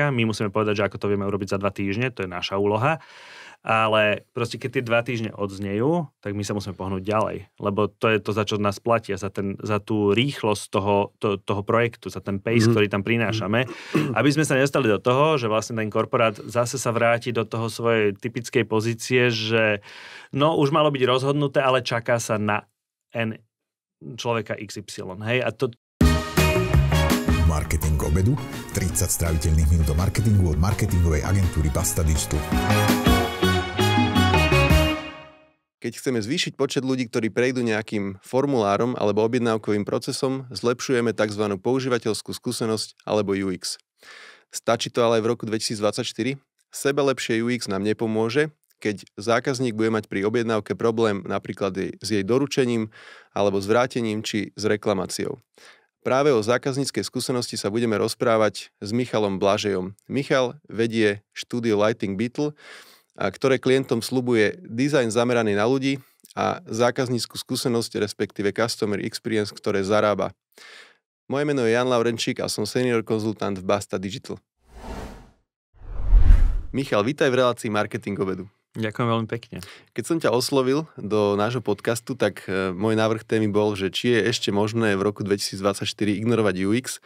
My musíme povedať, že ako to vieme urobiť za dva týždne, to je naša úloha. Ale proste, keď tie dva týždne odznejú, tak my sa musíme pohnúť ďalej. Lebo to je to, za čo nás platia, za, ten, za tú rýchlosť toho, to, toho projektu, za ten pace, mm. ktorý tam prinášame. Aby sme sa nedostali do toho, že vlastne ten korporát zase sa vráti do toho svojej typickej pozície, že no, už malo byť rozhodnuté, ale čaká sa na N človeka XY. Hej? A to, marketing obedu, 30 straviteľných minút do marketingu od marketingovej agentúry Basta Digital. Keď chceme zvýšiť počet ľudí, ktorí prejdú nejakým formulárom alebo objednávkovým procesom, zlepšujeme tzv. používateľskú skúsenosť alebo UX. Stačí to ale aj v roku 2024? Sebe lepšie UX nám nepomôže, keď zákazník bude mať pri objednávke problém napríklad s jej doručením alebo s vrátením či s reklamáciou. Práve o zákazníckej skúsenosti sa budeme rozprávať s Michalom Blažejom. Michal vedie štúdio Lighting Beetle, a ktoré klientom slubuje dizajn zameraný na ľudí a zákazníckú skúsenosť, respektíve Customer Experience, ktoré zarába. Moje meno je Jan Laurenčík a som senior konzultant v Basta Digital. Michal, vítaj v relácii Marketing obedu. Ďakujem veľmi pekne. Keď som ťa oslovil do nášho podcastu, tak e, môj návrh témy bol, že či je ešte možné v roku 2024 ignorovať UX.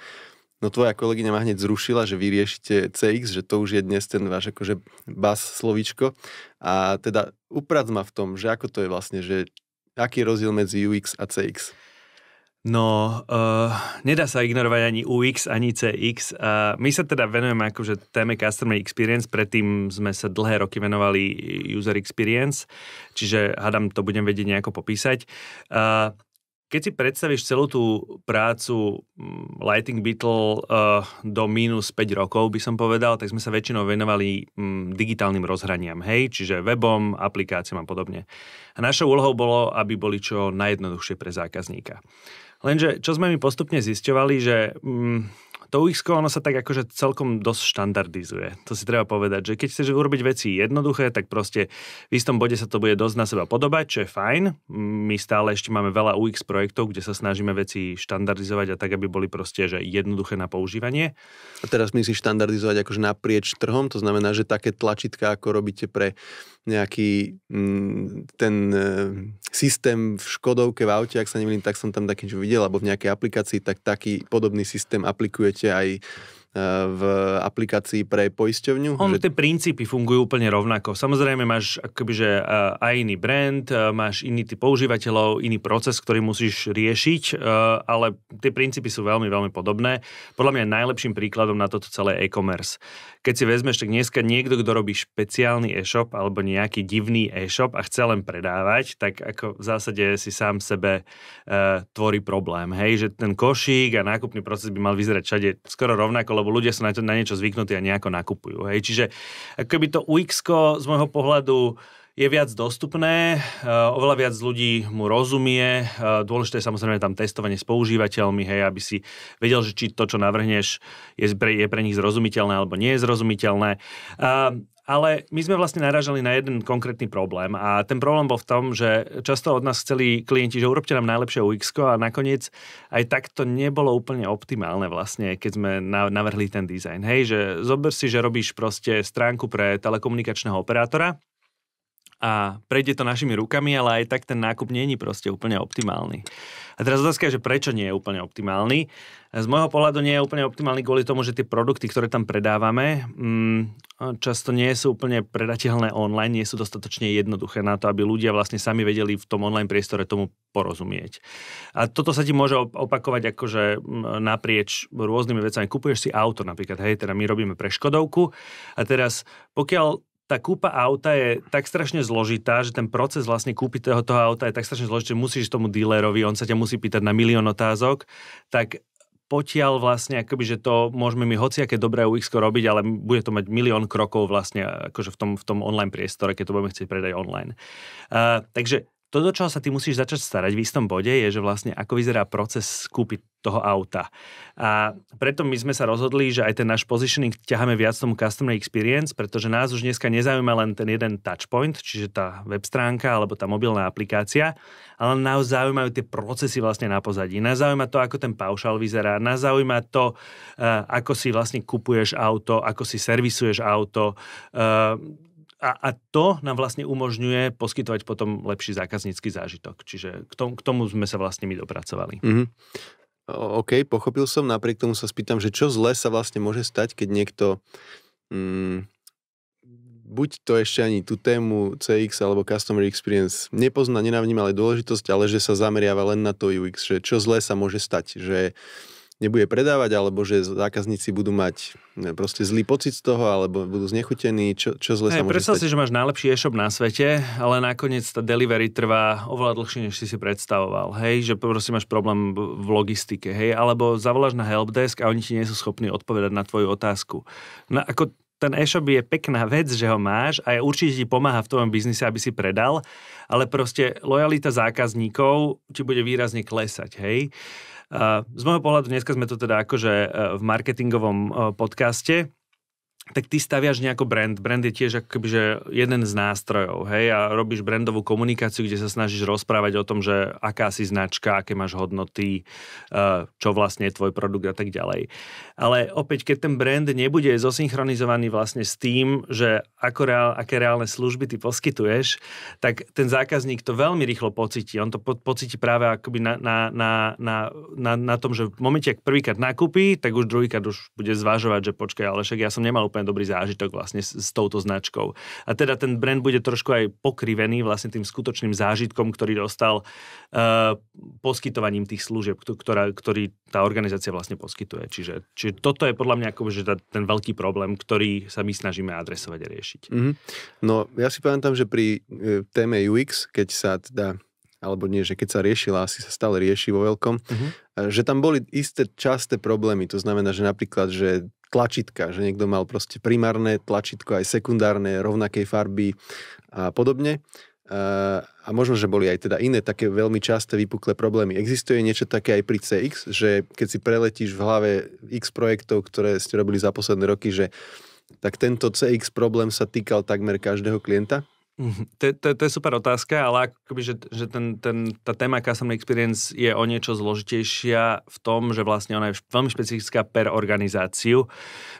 No tvoja kolegyňa ma hneď zrušila, že vy riešite CX, že to už je dnes ten váš akože bas slovíčko. A teda uprac ma v tom, že ako to je vlastne, že aký je rozdiel medzi UX a CX? No, uh, nedá sa ignorovať ani UX, ani CX. Uh, my sa teda venujeme akože téme Customer Experience, predtým sme sa dlhé roky venovali User Experience, čiže hádam, to budem vedieť nejako popísať. Uh, keď si predstavíš celú tú prácu mm, Lighting Beetle uh, do minus 5 rokov, by som povedal, tak sme sa väčšinou venovali um, digitálnym rozhraniam, hej, čiže webom, aplikáciám a podobne. A našou úlohou bolo, aby boli čo najjednoduchšie pre zákazníka. Lenže čo sme mi postupne zisťovali, že... Mm, to UX ono sa tak akože celkom dosť štandardizuje. To si treba povedať, že keď chceš urobiť veci jednoduché, tak proste v istom bode sa to bude dosť na seba podobať, čo je fajn. My stále ešte máme veľa UX projektov, kde sa snažíme veci štandardizovať a tak, aby boli proste že jednoduché na používanie. A teraz myslíš štandardizovať akože naprieč trhom, to znamená, že také tlačítka, ako robíte pre nejaký mm, ten e, systém v Škodovke, v aute, ak sa nemýlim, tak som tam taký čo videl, alebo v nejakej aplikácii, tak taký podobný systém aplikuje podstate aj E, v aplikácii pre poisťovňu? On, že... tie princípy fungujú úplne rovnako. Samozrejme máš akobyže e, aj iný brand, e, máš iný typ používateľov, iný proces, ktorý musíš riešiť, ale tie princípy sú veľmi, veľmi podobné. Podľa mňa najlepším príkladom na toto celé e-commerce. Keď si vezmeš, tak dneska niekto, kto robí špeciálny e-shop alebo nejaký divný e-shop a chce len predávať, tak ako v zásade si sám sebe tvorí problém. Hej, že ten košík a nákupný proces by mal vyzerať všade skoro rovnako, lebo ľudia sa na, to, na niečo zvyknutí a nejako nakupujú. Hej. Čiže eh, keby to UX z môjho pohľadu je viac dostupné, eh, oveľa viac ľudí mu rozumie. Eh, dôležité je samozrejme tam testovanie s používateľmi, hej, aby si vedel, že či to, čo navrhneš, je pre, je pre nich zrozumiteľné alebo nie je zrozumiteľné. Ale my sme vlastne naražali na jeden konkrétny problém a ten problém bol v tom, že často od nás chceli klienti, že urobte nám najlepšie UX a nakoniec aj tak to nebolo úplne optimálne vlastne, keď sme navrhli ten dizajn. Hej, že zober si, že robíš proste stránku pre telekomunikačného operátora a prejde to našimi rukami, ale aj tak ten nákup není proste úplne optimálny. A teraz otázka je, že prečo nie je úplne optimálny. Z môjho pohľadu nie je úplne optimálny kvôli tomu, že tie produkty, ktoré tam predávame, mm, často nie sú úplne predateľné online, nie sú dostatočne jednoduché na to, aby ľudia vlastne sami vedeli v tom online priestore tomu porozumieť. A toto sa ti môže opakovať akože mm, naprieč rôznymi vecami. Kupuješ si auto napríklad, hej, teda my robíme pre Škodovku a teraz pokiaľ tá kúpa auta je tak strašne zložitá, že ten proces vlastne kúpy toho, toho auta je tak strašne zložitý, že musíš tomu dílerovi, on sa ťa musí pýtať na milión otázok, tak potiaľ vlastne, akoby, že to môžeme my hociaké dobré UX robiť, ale bude to mať milión krokov vlastne akože v tom, v tom online priestore, keď to budeme chcieť predať online. Uh, takže to, do čoho sa ty musíš začať starať v istom bode, je, že vlastne ako vyzerá proces kúpy toho auta. A preto my sme sa rozhodli, že aj ten náš positioning ťaháme viac tomu customer experience, pretože nás už dneska nezaujíma len ten jeden touchpoint, čiže tá web stránka alebo tá mobilná aplikácia, ale nás zaujímajú tie procesy vlastne na pozadí. Nás zaujíma to, ako ten paušal vyzerá, nás zaujíma to, eh, ako si vlastne kupuješ auto, ako si servisuješ auto, eh, a, a to nám vlastne umožňuje poskytovať potom lepší zákaznícky zážitok. Čiže k tomu, k tomu sme sa vlastne my dopracovali. Mm-hmm. OK, pochopil som. Napriek tomu sa spýtam, že čo zle sa vlastne môže stať, keď niekto... Mm, buď to ešte ani tú tému CX alebo Customer Experience nepozná, nenavníma ale dôležitosť, ale že sa zameriava len na to UX, že čo zlé sa môže stať, že uh, nebude predávať, alebo že zákazníci budú mať proste zlý pocit z toho, alebo budú znechutení, čo, čo zle hey, sa môže predstav stať? si, že máš najlepší e-shop na svete, ale nakoniec tá delivery trvá oveľa dlhšie, než si si predstavoval, hej, že proste máš problém v logistike, hej, alebo zavoláš na helpdesk a oni ti nie sú schopní odpovedať na tvoju otázku. No, ako ten e-shop je pekná vec, že ho máš a je určite ti pomáha v tom biznise, aby si predal, ale proste lojalita zákazníkov ti bude výrazne klesať, hej. Z môjho pohľadu dneska sme to teda akože e, v marketingovom e, podcaste, tak ty staviaš nejako brand. Brand je tiež akoby, že jeden z nástrojov, hej, a robíš brandovú komunikáciu, kde sa snažíš rozprávať o tom, že aká si značka, aké máš hodnoty, eh, čo vlastne je tvoj produkt a tak ďalej. Ale opäť, keď ten brand nebude zosynchronizovaný vlastne s tým, že ako reál, aké reálne služby ty poskytuješ, tak ten zákazník to veľmi rýchlo pocíti. On to po, pocíti práve akoby na, na, na, na, na, na tom, že v momente, ak prvýkrát nakúpi, tak už druhýkrát už bude zvažovať, že počkaj, ale však ja som nemal úplne dobrý zážitok vlastne s, s touto značkou. A teda ten brand bude trošku aj pokrivený vlastne tým skutočným zážitkom, ktorý dostal uh, poskytovaním tých služieb, ktorá, ktorý tá organizácia vlastne poskytuje. Čiže, čiže toto je podľa mňa ako, že tá, ten veľký problém, ktorý sa my snažíme adresovať a riešiť. Mm-hmm. No ja si pamätám, že pri e, téme UX, keď sa teda alebo nie, že keď sa riešila, asi sa stále rieši vo veľkom, uh-huh. že tam boli isté časté problémy. To znamená, že napríklad, že tlačítka, že niekto mal proste primárne tlačítko, aj sekundárne, rovnakej farby a podobne. A možno, že boli aj teda iné také veľmi časté vypuklé problémy. Existuje niečo také aj pri CX, že keď si preletíš v hlave X projektov, ktoré ste robili za posledné roky, že tak tento CX problém sa týkal takmer každého klienta? Mhm. To, to, to je super otázka, ale akoby, že, že ten, ten, tá téma customer experience je o niečo zložitejšia v tom, že vlastne ona je veľmi špecifická per organizáciu.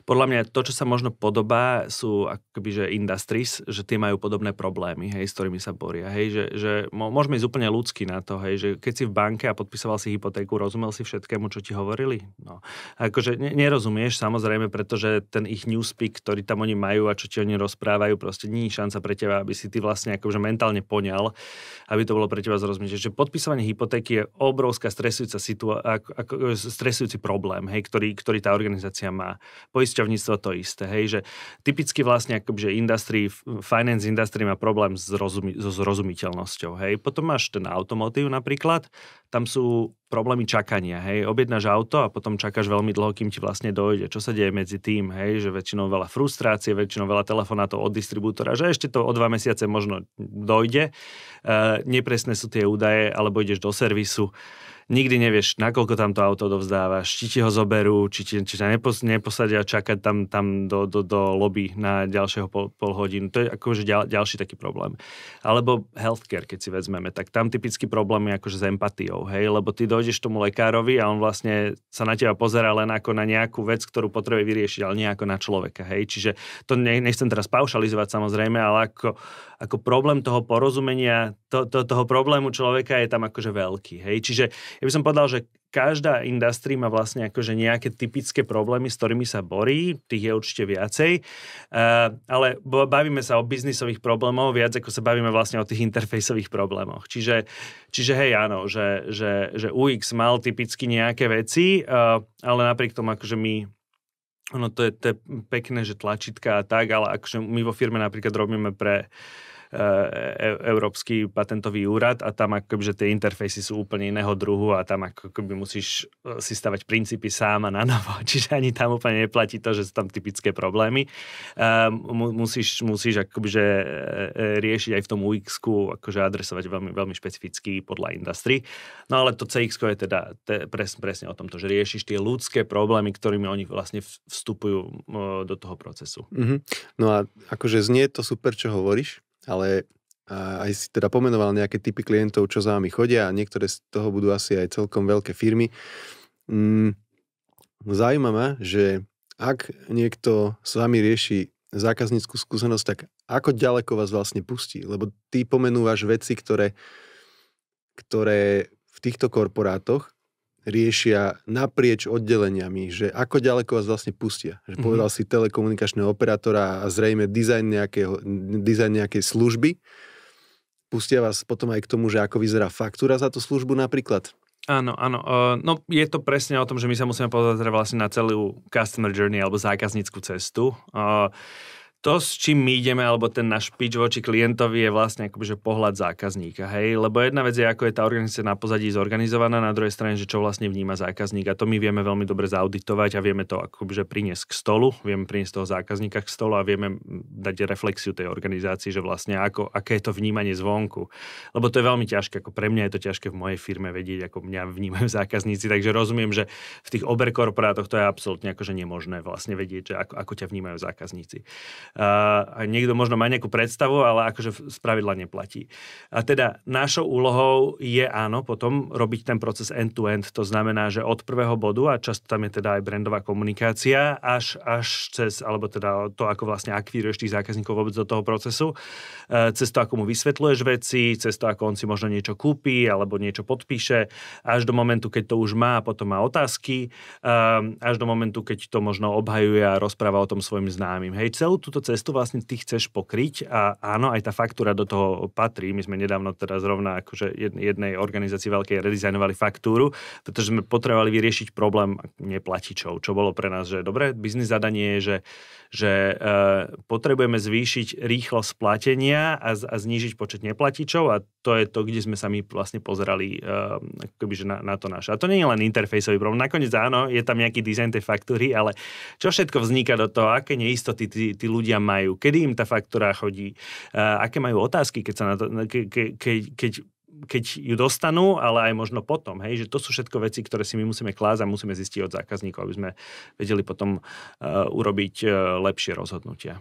Podľa mňa to, čo sa možno podobá, sú akoby, že industries, že tie majú podobné problémy, hej, s ktorými sa boria. Hej, že, že môžeme ísť úplne ľudský na to, hej, že keď si v banke a podpisoval si hypotéku, rozumel si všetkému, čo ti hovorili? No, akože nerozumieš, samozrejme, pretože ten ich newspeak, ktorý tam oni majú a čo ti oni rozprávajú, proste nie je šanca pre teba, aby si si ty vlastne akože mentálne poňal, aby to bolo pre teba zrozumiteľné. Že podpisovanie hypotéky je obrovská stresujúca situa- ako, ako, stresujúci problém, hej, ktorý, ktorý tá organizácia má. Poisťovníctvo to isté, hej, že typicky vlastne akože industry, finance industry má problém s, rozumi- so zrozumiteľnosťou, hej. Potom máš ten automotív napríklad, tam sú problémy čakania, hej, objednáš auto a potom čakáš veľmi dlho, kým ti vlastne dojde, čo sa deje medzi tým, hej, že väčšinou veľa frustrácie, väčšinou veľa telefonátov od distribútora, že ešte to o dva mesiace možno dojde, e, nepresné sú tie údaje, alebo ideš do servisu, nikdy nevieš, nakoľko tam to auto dovzdávaš, či ti ho zoberú, či, ti, či sa nepos, neposadia čakať tam, tam do, do, do lobby na ďalšieho pol, pol hodinu. To je akože ďal, ďalší taký problém. Alebo healthcare, keď si vezmeme, tak tam typický problém je akože s empatiou, hej, lebo ty dojdeš tomu lekárovi a on vlastne sa na teba pozera len ako na nejakú vec, ktorú potrebuje vyriešiť, ale nie ako na človeka, hej. Čiže to ne, nechcem teraz paušalizovať samozrejme, ale ako, ako problém toho porozumenia, to, to, toho problému človeka je tam akože veľký, hej. Čiže ja by som povedal, že každá industrie má vlastne akože nejaké typické problémy, s ktorými sa borí, tých je určite viacej, uh, ale bavíme sa o biznisových problémoch viac, ako sa bavíme vlastne o tých interfejsových problémoch. Čiže, čiže hej, áno, že, že, že UX mal typicky nejaké veci, uh, ale napriek tomu akože my ono to je, to je pekné, že tlačítka a tak, ale akože my vo firme napríklad robíme pre uh, E, e- Európsky patentový úrad a tam akoby, že tie interfejsy sú úplne iného druhu a tam akoby musíš e, si stavať princípy sám a na novo, čiže ani tam úplne neplatí to, že sú tam typické problémy. E, musíš, musíš akoby, že riešiť aj v tom ux akože adresovať veľmi, veľmi špecificky podľa industry. No ale to CX je teda te, presne, presne o tomto, že riešiš tie ľudské problémy, ktorými oni vlastne vstupujú do toho procesu. Mm-hmm. No a akože znie to super, čo hovoríš, ale aj si teda pomenoval nejaké typy klientov, čo za vami chodia a niektoré z toho budú asi aj celkom veľké firmy. Mm, že ak niekto s vami rieši zákazníckú skúsenosť, tak ako ďaleko vás vlastne pustí? Lebo ty pomenúvaš veci, ktoré, ktoré v týchto korporátoch riešia naprieč oddeleniami, že ako ďaleko vás vlastne pustia. Že mm-hmm. povedal si telekomunikačného operátora a zrejme dizajn, nejakého, dizajn nejakej služby. Pustia vás potom aj k tomu, že ako vyzerá faktúra za tú službu napríklad. Áno, áno. No je to presne o tom, že my sa musíme pozrieť vlastne na celú customer journey alebo zákaznícku cestu. Uh, to, s čím my ideme, alebo ten náš pitch voči klientovi je vlastne že pohľad zákazníka, hej? Lebo jedna vec je, ako je tá organizácia na pozadí zorganizovaná, na druhej strane, že čo vlastne vníma zákazník a to my vieme veľmi dobre zauditovať a vieme to že priniesť k stolu, vieme priniesť toho zákazníka k stolu a vieme dať reflexiu tej organizácii, že vlastne ako, aké je to vnímanie zvonku. Lebo to je veľmi ťažké, ako pre mňa je to ťažké v mojej firme vedieť, ako mňa vnímajú zákazníci, takže rozumiem, že v tých oberkorporátoch to je absolútne akože nemožné vlastne vedieť, že ako, ako ťa vnímajú zákazníci. Uh, niekto možno má nejakú predstavu, ale akože z pravidla neplatí. A teda našou úlohou je áno potom robiť ten proces end-to-end. To znamená, že od prvého bodu, a často tam je teda aj brandová komunikácia, až, až cez, alebo teda to, ako vlastne akvíruješ tých zákazníkov vôbec do toho procesu, uh, cez to, ako mu vysvetľuješ veci, cez to, ako on si možno niečo kúpi alebo niečo podpíše, až do momentu, keď to už má a potom má otázky, uh, až do momentu, keď to možno obhajuje a rozpráva o tom svojim známym. Hej, celú tú túto cestu vlastne ty chceš pokryť a áno, aj tá faktúra do toho patrí. My sme nedávno teda zrovna akože jednej organizácii veľkej redizajnovali faktúru, pretože sme potrebovali vyriešiť problém neplatičov, čo bolo pre nás, že dobre, biznis zadanie je, že, že e, potrebujeme zvýšiť rýchlosť platenia a, a znížiť počet neplatičov a to je to, kde sme sa my vlastne pozerali e, na, na to naše. A to nie je len interfejsový problém. Nakoniec áno, je tam nejaký dizajn tej faktúry, ale čo všetko vzniká do toho, aké neistoty tí, tí ľudia ľudia majú, kedy im tá faktúra chodí, aké majú otázky, keď, sa na to, ke, ke, ke, keď keď ju dostanú, ale aj možno potom. Hej, že to sú všetko veci, ktoré si my musíme klásť a musíme zistiť od zákazníkov, aby sme vedeli potom uh, urobiť uh, lepšie rozhodnutia.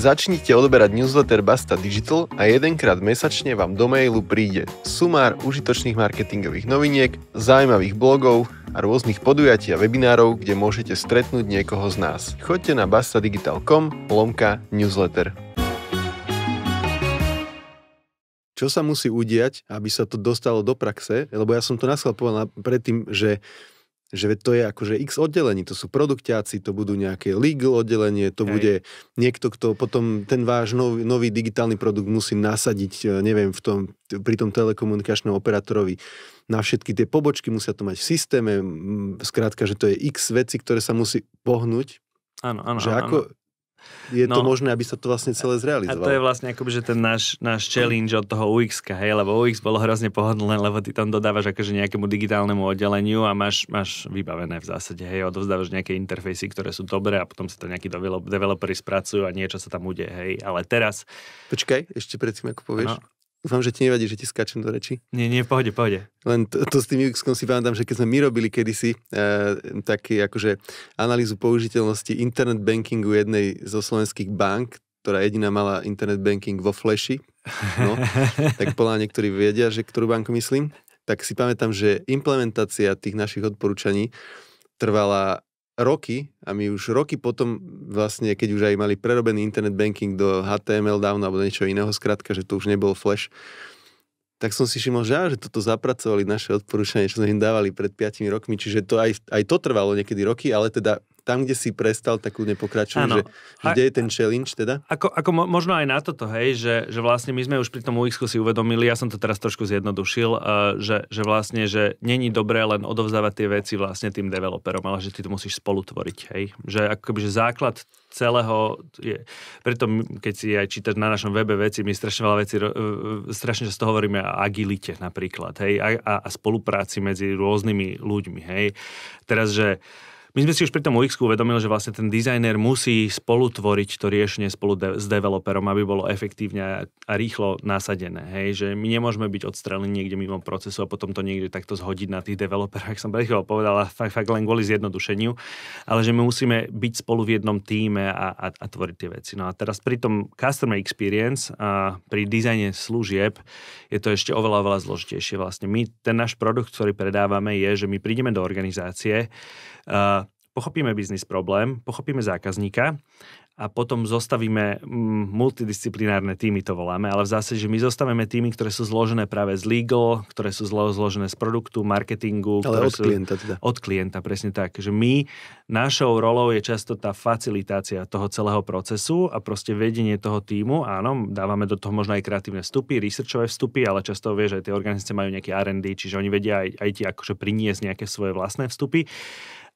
Začnite odberať newsletter Basta Digital a jedenkrát mesačne vám do mailu príde sumár užitočných marketingových noviniek, zaujímavých blogov, a rôznych podujatí a webinárov, kde môžete stretnúť niekoho z nás. Choďte na bastadigital.com lomka newsletter. Čo sa musí udiať, aby sa to dostalo do praxe? Lebo ja som to naschlapoval predtým, že že to je akože x oddelení, to sú produktiáci, to budú nejaké legal oddelenie, to Hej. bude niekto, kto potom ten váš nový, nový digitálny produkt musí nasadiť, e, neviem, v tom, pri tom telekomunikačnom operátorovi na všetky tie pobočky, musia to mať v systéme, zkrátka, že to je x veci, ktoré sa musí pohnúť. Áno, áno. Že áno, ako, Je no, to možné, aby sa to vlastne celé zrealizovalo. A to je vlastne akoby, že ten náš, náš challenge od toho UX, hej, lebo UX bolo hrozne pohodlné, lebo ty tam dodávaš akože nejakému digitálnemu oddeleniu a máš, máš vybavené v zásade, hej, odovzdávaš nejaké interfejsy, ktoré sú dobré a potom sa to nejakí developeri spracujú a niečo sa tam udeje, hej, ale teraz... Počkaj, ešte predtým, ako povieš. No. Dúfam, že ti nevadí, že ti skáčem do reči. Nie, nie, pohode, pohode. Len to, to s tým ux si pamätám, že keď sme my robili kedysi e, eh, taký akože analýzu použiteľnosti internet bankingu jednej zo slovenských bank, ktorá jediná mala internet banking vo fleši, no, tak podľa niektorí vedia, že ktorú banku myslím, tak si pamätám, že implementácia tých našich odporúčaní trvala roky, a my už roky potom, vlastne, keď už aj mali prerobený internet banking do HTML down alebo niečo iného, zkrátka, že to už nebol flash, tak som si všimol, že, že toto zapracovali naše odporúčanie, čo sme im dávali pred 5 rokmi, čiže to aj, aj to trvalo niekedy roky, ale teda tam, kde si prestal, tak kľudne pokračujem, ano. že, že kde je ten challenge teda? Ako, ako mo- možno aj na toto, hej, že, že vlastne my sme už pri tom ux si uvedomili, ja som to teraz trošku zjednodušil, uh, že, že vlastne, že není dobré len odovzdávať tie veci vlastne tým developerom, ale že ty to musíš spolutvoriť, hej. Že akoby, že základ celého, je, preto keď si aj čítaš na našom webe veci, my strašne veľa veci, eh, strašne často hovoríme o agilite napríklad, hej, a, a, a spolupráci medzi rôznymi ľuďmi, hej. Teraz, že uh, my sme si už pri tom UX uvedomili, že vlastne ten dizajner musí spolutvoriť to riešenie spolu de- s developerom, aby bolo efektívne a rýchlo nasadené. Hej? Že my nemôžeme byť odstrelení niekde mimo procesu a potom to niekde takto zhodiť na tých developerov, ak som pred povedala, fakt, fakt len kvôli zjednodušeniu, ale že my musíme byť spolu v jednom týme a, a, a tvoriť tie veci. No a teraz pri tom customer experience a pri dizajne služieb je to ešte oveľa, oveľa zložitejšie. Vlastne my, ten náš produkt, ktorý predávame, je, že my prídeme do organizácie, Eh, pochopíme biznis problém, pochopíme zákazníka a potom zostavíme mm, multidisciplinárne týmy, to voláme, ale v zásade, že my zostavíme týmy, ktoré sú zložené práve z legal, ktoré sú zložené z produktu, marketingu. Ale od sú, klienta teda. Od klienta, presne tak. Že my, našou rolou je často tá facilitácia toho celého procesu a proste vedenie toho týmu. Áno, dávame do toho možno aj kreatívne vstupy, researchové vstupy, ale často že aj tie organizácie majú nejaké R&D, čiže oni vedia aj, aj ti akože priniesť nejaké svoje vlastné vstupy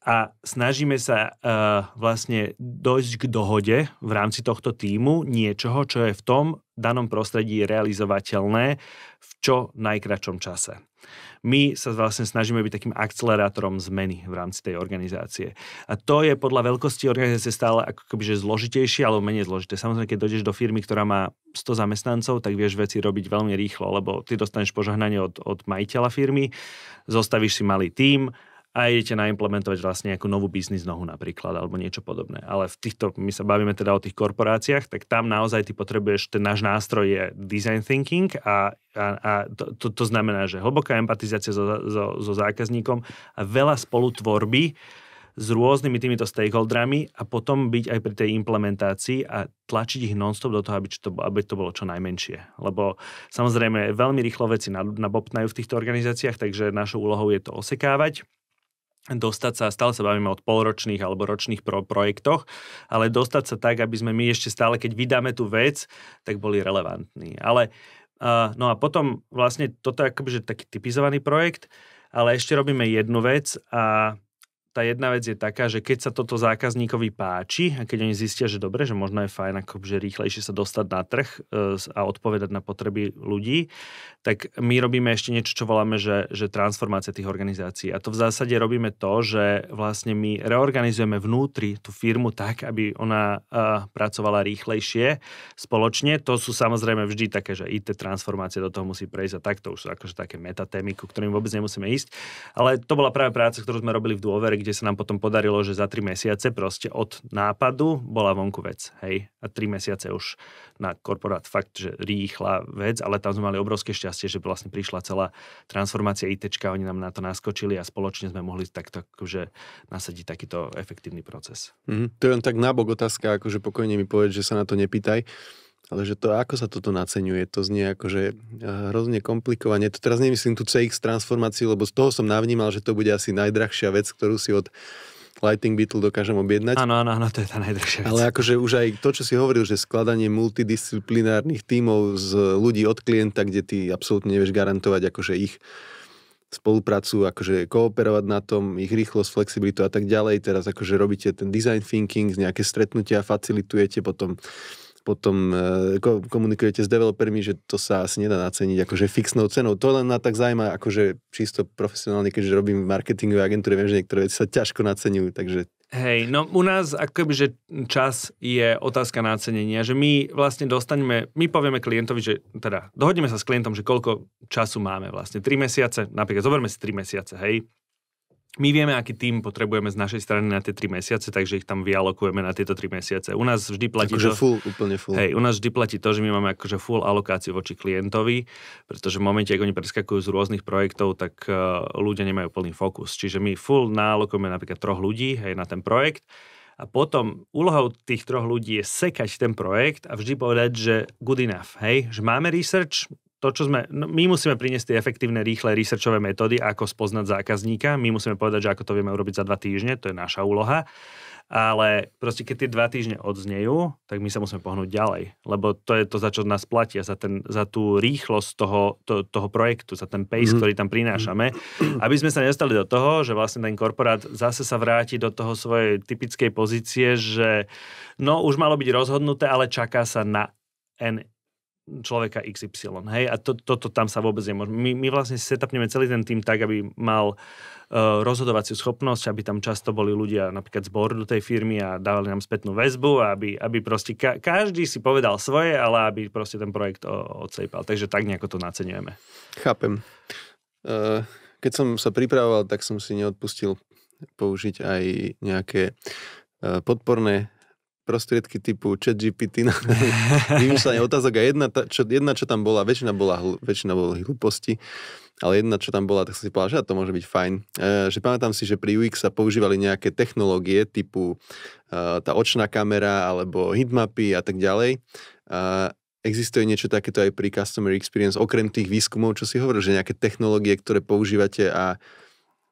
a snažíme sa uh, vlastne dojsť k dohode v rámci tohto týmu niečoho, čo je v tom danom prostredí realizovateľné v čo najkračom čase. My sa vlastne snažíme byť takým akcelerátorom zmeny v rámci tej organizácie. A to je podľa veľkosti organizácie stále ako keby že zložitejšie alebo menej zložité. Samozrejme, keď dojdeš do firmy, ktorá má 100 zamestnancov, tak vieš veci robiť veľmi rýchlo, lebo ty dostaneš požehnanie od, od majiteľa firmy, zostavíš si malý tím, a idete naimplementovať vlastne nejakú novú biznis nohu napríklad alebo niečo podobné. Ale v týchto, my sa bavíme teda o tých korporáciách, tak tam naozaj ty potrebuješ, ten náš nástroj je design thinking a, a, a to, to, to znamená, že hlboká empatizácia so, so, so zákazníkom a veľa spolutvorby s rôznymi týmito stakeholdrami a potom byť aj pri tej implementácii a tlačiť ich nonstop do toho, aby to, aby to bolo čo najmenšie. Lebo samozrejme veľmi rýchlo veci nabobtnajú v týchto organizáciách, takže našou úlohou je to osekávať dostať sa, stále sa bavíme o polročných alebo ročných pro projektoch, ale dostať sa tak, aby sme my ešte stále, keď vydáme tú vec, tak boli relevantní. Ale, uh, no a potom vlastne toto je že taký typizovaný projekt, ale ešte robíme jednu vec a tá jedna vec je taká, že keď sa toto zákazníkovi páči a keď oni zistia, že dobre, že možno je fajn že rýchlejšie sa dostať na trh e, a odpovedať na potreby ľudí, tak my robíme ešte niečo, čo voláme, že, že transformácia tých organizácií. A to v zásade robíme to, že vlastne my reorganizujeme vnútri tú firmu tak, aby ona e, pracovala rýchlejšie spoločne. To sú samozrejme vždy také, že IT transformácia do toho musí prejsť a tak to už sú akože také metatémy, ku ktorým vôbec nemusíme ísť. Ale to bola práve práca, ktorú sme robili v dôvere, kde sa nám potom podarilo, že za 3 mesiace proste od nápadu bola vonku vec. Hej. A 3 mesiace už na korporát fakt, že rýchla vec, ale tam sme mali obrovské šťastie, že vlastne prišla celá transformácia IT, oni nám na to naskočili a spoločne sme mohli takto akože nasadiť takýto efektívny proces. Mm-hmm. To je len tak nábok otázka, akože pokojne mi povedať, že sa na to nepýtaj ale že to, ako sa toto naceňuje, to znie ako, že eh, hrozne komplikovanie. To teraz nemyslím tú CX transformáciu, lebo z toho som navnímal, že to bude asi najdrahšia vec, ktorú si od Lighting Beetle dokážem objednať. Áno, áno, áno, to je tá najdrahšia vec. Ale akože už aj to, čo si hovoril, že skladanie multidisciplinárnych tímov z ľudí od klienta, kde ty absolútne nevieš garantovať akože ich spoluprácu, akože kooperovať na tom, ich rýchlosť, flexibilitu a tak ďalej. Teraz akože robíte ten design thinking, nejaké stretnutia, facilitujete potom potom uh, komunikujete s developermi, že to sa asi nedá naceniť akože fixnou cenou. To len na tak zaujíma, akože čisto profesionálne, keďže robím marketingové agentúry, viem, že niektoré veci sa ťažko naceňujú, takže... Hej, no u nás akoby, že čas je otázka nácenenia, že my vlastne dostaneme, my povieme klientovi, že teda dohodneme sa s klientom, že koľko času máme vlastne, 3 mesiace, napríklad zoberme si 3 mesiace, hej, my vieme, aký tým potrebujeme z našej strany na tie 3 mesiace, takže ich tam vyalokujeme na tieto 3 mesiace. U nás vždy platí akože to, full, úplne full. Hej, u nás vždy platí to, že my máme akože full alokáciu voči klientovi, pretože v momente, ak oni preskakujú z rôznych projektov, tak uh, ľudia nemajú plný fokus. Čiže my full nalokujeme napríklad troch ľudí hej, na ten projekt a potom úlohou tých troch ľudí je sekať ten projekt a vždy povedať, že good enough, hej, že máme research, to, čo sme, no, my musíme priniesť tie efektívne, rýchle researchové metódy, ako spoznať zákazníka. My musíme povedať, že ako to vieme urobiť za dva týždne, to je naša úloha. Ale proste, keď tie dva týždne odznejú, tak my sa musíme pohnúť ďalej. Lebo to je to, za čo nás platia, za, ten, za tú rýchlosť toho, to, toho projektu, za ten pace, mm. ktorý tam prinášame. Aby sme sa nedostali do toho, že vlastne ten korporát zase sa vráti do toho svojej typickej pozície, že no už malo byť rozhodnuté, ale čaká sa na N človeka XY. Hej? A toto to, to tam sa vôbec nemôže. My, my vlastne setupneme celý ten tým tak, aby mal uh, rozhodovaciu schopnosť, aby tam často boli ľudia napríklad z boardu tej firmy a dávali nám spätnú väzbu, aby, aby proste ka- každý si povedal svoje, ale aby proste ten projekt o- odsejpal. Takže tak nejako to naceňujeme. Chápem. Uh, keď som sa pripravoval, tak som si neodpustil použiť aj nejaké e, podporné prostriedky typu GPT na vymýšľanie otázok a jedna, ta, čo, jedna, čo tam bola, väčšina bola, hl, väčšina bola hlúposti, ale jedna, čo tam bola, tak som si povedal, že to môže byť fajn. E, že pamätám si, že pri UX sa používali nejaké technológie typu e, tá očná kamera alebo hitmapy a tak ďalej. E, existuje niečo takéto aj pri Customer Experience, okrem tých výskumov, čo si hovoril, že nejaké technológie, ktoré používate a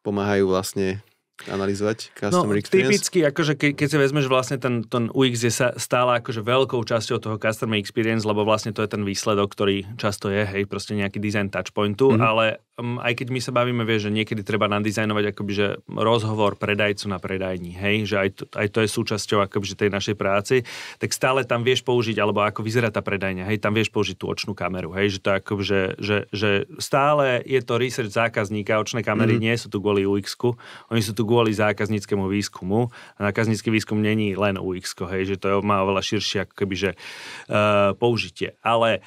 pomáhajú vlastne analyzovať customer no, experience? typicky, akože ke, keď si vezmeš vlastne ten, ten UX je sa, stále akože veľkou časťou toho customer experience, lebo vlastne to je ten výsledok, ktorý často je, hej, proste nejaký design touchpointu, mm-hmm. ale um, aj keď my sa bavíme, vieš, že niekedy treba nadizajnovať akoby, že rozhovor predajcu na predajni, hej, že aj to, aj to je súčasťou akoby, že tej našej práci, tak stále tam vieš použiť, alebo ako vyzerá tá predajňa, hej, tam vieš použiť tú očnú kameru, hej, že to akoby, že, že, že stále je to research zákazníka, očné kamery mm-hmm. nie sú tu kvôli UX-ku, oni sú tu kvôli zákazníckému výskumu. A zákaznícky výskum není len UX, hej, že to má oveľa širšie ako kebyže, uh, eh, použitie. Ale uh,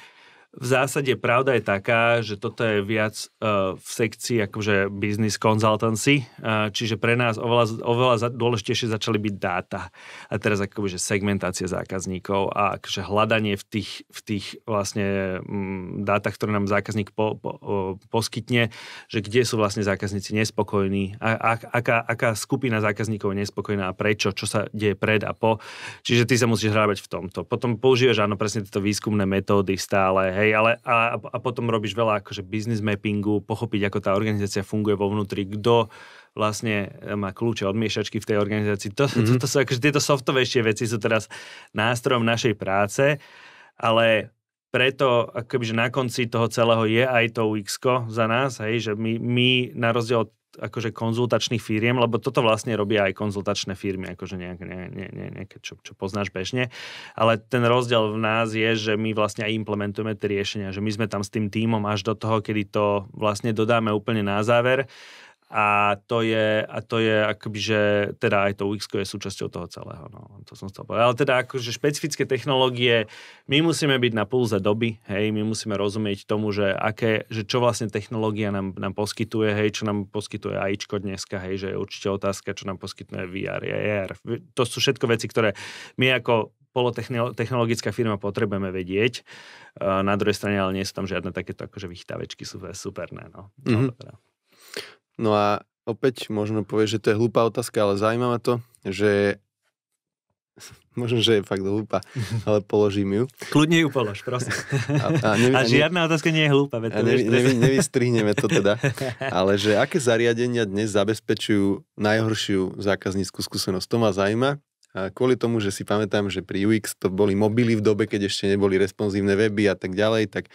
v zásade pravda je taká, že toto je viac uh, v sekcii akože business consultancy, uh, čiže pre nás oveľa, oveľa za, dôležitejšie začali byť dáta. A teraz akoby, že segmentácia zákazníkov a akože hľadanie v tých, v tých vlastne um, dátach, ktoré nám zákazník po, po, uh, poskytne, že kde sú vlastne zákazníci nespokojní, a, a, aká, aká skupina zákazníkov je nespokojná a prečo, čo sa deje pred a po. Čiže ty sa musíš hrábať v tomto. Potom používaš áno presne tieto výskumné metódy stále, hej, Hej, ale a, a potom robíš veľa akože business mappingu, pochopiť, ako tá organizácia funguje vo vnútri, kto vlastne e, má kľúče od miešačky v tej organizácii. To, mm-hmm. to, to sú akože tieto softovejšie veci sú teraz nástrojom našej práce, ale preto akoby, že na konci toho celého je aj to UX za nás, hej, že my, my na rozdiel od akože konzultačných firiem, lebo toto vlastne robia aj konzultačné firmy, akože nejak, ne, ne, ne, ne, čo, čo poznáš bežne. Ale ten rozdiel v nás je, že my vlastne aj implementujeme tie riešenia, že my sme tam s tým týmom až do toho, kedy to vlastne dodáme úplne na záver a to je, a to je akoby, že teda aj to UX je súčasťou toho celého. No, to som chcel povedať. Ale teda akože špecifické technológie, my musíme byť na pulze doby, hej, my musíme rozumieť tomu, že, aké, že čo vlastne technológia nám, nám poskytuje, hej, čo nám poskytuje AIčko dneska, hej, že je určite otázka, čo nám poskytuje VR, AR. E to sú všetko veci, ktoré my ako polotechnologická firma potrebujeme vedieť. Na druhej strane, ale nie sú tam žiadne takéto akože vychtavečky sú superné. No. Mm-hmm. no mhm. No a opäť možno povie, že to je hlúpa otázka, ale zaujíma ma to, že možno, že je fakt hlúpa, ale položím ju. Kľudne ju polož, prosím. A, a, nevy, a žiadna otázka nie je hlúpa. A nevy, nevy, nevystrihneme to teda. Ale že aké zariadenia dnes zabezpečujú najhoršiu zákaznícku skúsenosť, to ma zaujíma. A kvôli tomu, že si pamätám, že pri UX to boli mobily v dobe, keď ešte neboli responsívne weby a tak ďalej, tak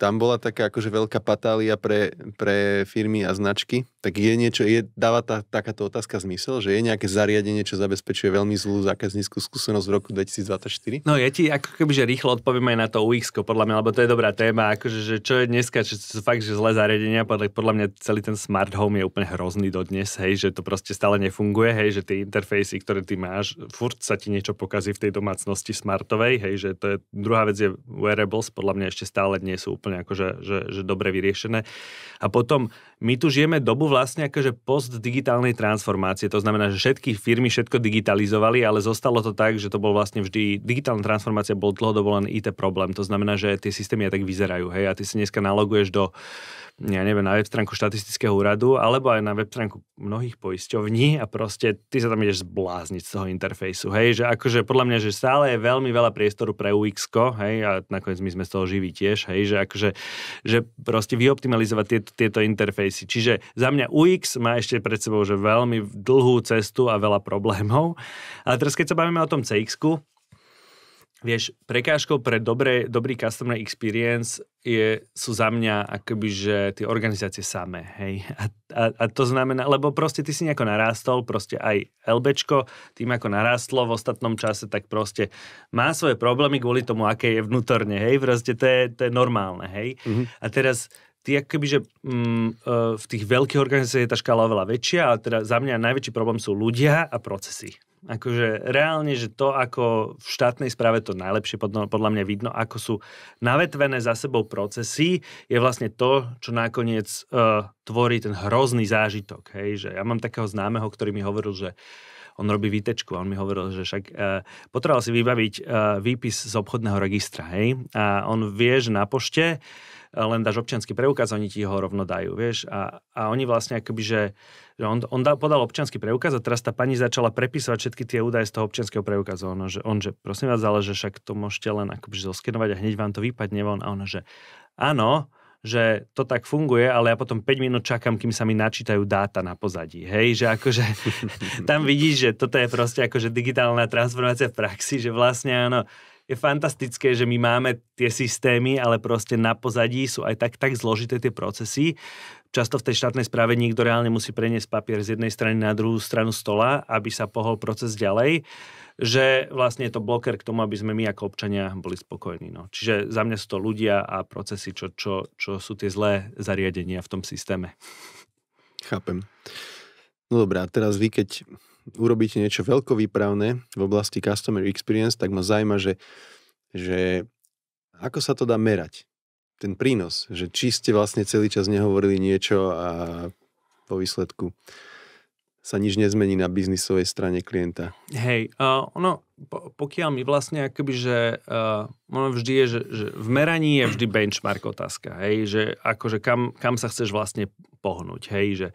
tam bola taká akože veľká patália pre, pre firmy a značky, tak je niečo, je, dáva tá, takáto otázka zmysel, že je nejaké zariadenie, čo zabezpečuje veľmi zlú zákaznícku skúsenosť v roku 2024? No ja ti ako keby, že rýchlo odpoviem aj na to UX, podľa mňa, lebo to je dobrá téma, akože, že čo je dneska, čo sú fakt, že zlé zariadenia, podľa, podľa mňa celý ten smart home je úplne hrozný dodnes, hej, že to proste stále nefunguje, hej, že tie interfejsy, ktoré ty máš, furt sa ti niečo pokazí v tej domácnosti smartovej, hej, že to je, druhá vec je wearables, podľa mňa ešte stále nie sú úplne úplne že, akože, že, že dobre vyriešené. A potom my tu žijeme dobu vlastne akože post-digitálnej transformácie. To znamená, že všetky firmy všetko digitalizovali, ale zostalo to tak, že to bol vlastne vždy, digitálna transformácia bol dlhodobo len IT problém. To znamená, že tie systémy aj tak vyzerajú. Hej? A ty si dneska naloguješ do ja neviem, na web stránku štatistického úradu, alebo aj na web stránku mnohých poisťovní a proste ty sa tam ideš zblázniť z toho interfejsu, hej, že akože podľa mňa, že stále je veľmi veľa priestoru pre ux hej, a nakoniec my sme z toho živí tiež, hej, že akože, že proste vyoptimalizovať tieto, tieto interfejsy. Čiže za mňa UX má ešte pred sebou, že veľmi dlhú cestu a veľa problémov, ale teraz keď sa bavíme o tom cx vieš, prekážkou pre dobré, dobrý customer experience je, sú za mňa akoby, že tie organizácie samé, hej. A, a, a to znamená, lebo proste ty si nejako narástol, proste aj LBčko tým ako narástlo v ostatnom čase, tak proste má svoje problémy kvôli tomu, aké je vnútorne, hej, proste to je, to je normálne, hej. Mm-hmm. A teraz ty akoby, že mm, e, v tých veľkých organizáciách je tá škála oveľa väčšia, ale teda za mňa najväčší problém sú ľudia a procesy. Akože reálne, že to, ako v štátnej správe to najlepšie podľa mňa vidno, ako sú navetvené za sebou procesy, je vlastne to, čo nakoniec uh, tvorí ten hrozný zážitok. Hej? Že ja mám takého známeho, ktorý mi hovoril, že on robí výtečku a on mi hovoril, že však e, potreboval si vybaviť e, výpis z obchodného registra. Hej? A on vie, že na pošte len dáš občianský preukaz, oni ti ho rovno dajú, vieš. A, a oni vlastne akoby, že, že on, on dal, podal občianský preukaz a teraz tá pani začala prepisovať všetky tie údaje z toho občianského preukazu. Ono, že, on, že prosím vás, ale že však to môžete len akoby zoskenovať a hneď vám to vypadne von. A ono, že áno, že to tak funguje, ale ja potom 5 minút čakám, kým sa mi načítajú dáta na pozadí. Hej, že akože tam vidíš, že toto je proste akože digitálna transformácia v praxi, že vlastne áno, je fantastické, že my máme tie systémy, ale proste na pozadí sú aj tak, tak zložité tie procesy. Často v tej štátnej správe niekto reálne musí preniesť papier z jednej strany na druhú stranu stola, aby sa pohol proces ďalej, že vlastne je to bloker k tomu, aby sme my ako občania boli spokojní. No. Čiže za mňa sú to ľudia a procesy, čo, čo, čo sú tie zlé zariadenia v tom systéme. Chápem. No dobrá, teraz vy, keď urobíte niečo veľkovýpravné v oblasti Customer Experience, tak ma zaujíma, že, že ako sa to dá merať, ten prínos, že či ste vlastne celý čas nehovorili niečo a po výsledku sa nič nezmení na biznisovej strane klienta. Hej, uh, ono, pokiaľ my vlastne akoby, že uh, ono vždy je, že, že v meraní je vždy benchmark otázka, hej, že akože kam, kam sa chceš vlastne pohnúť, hej, že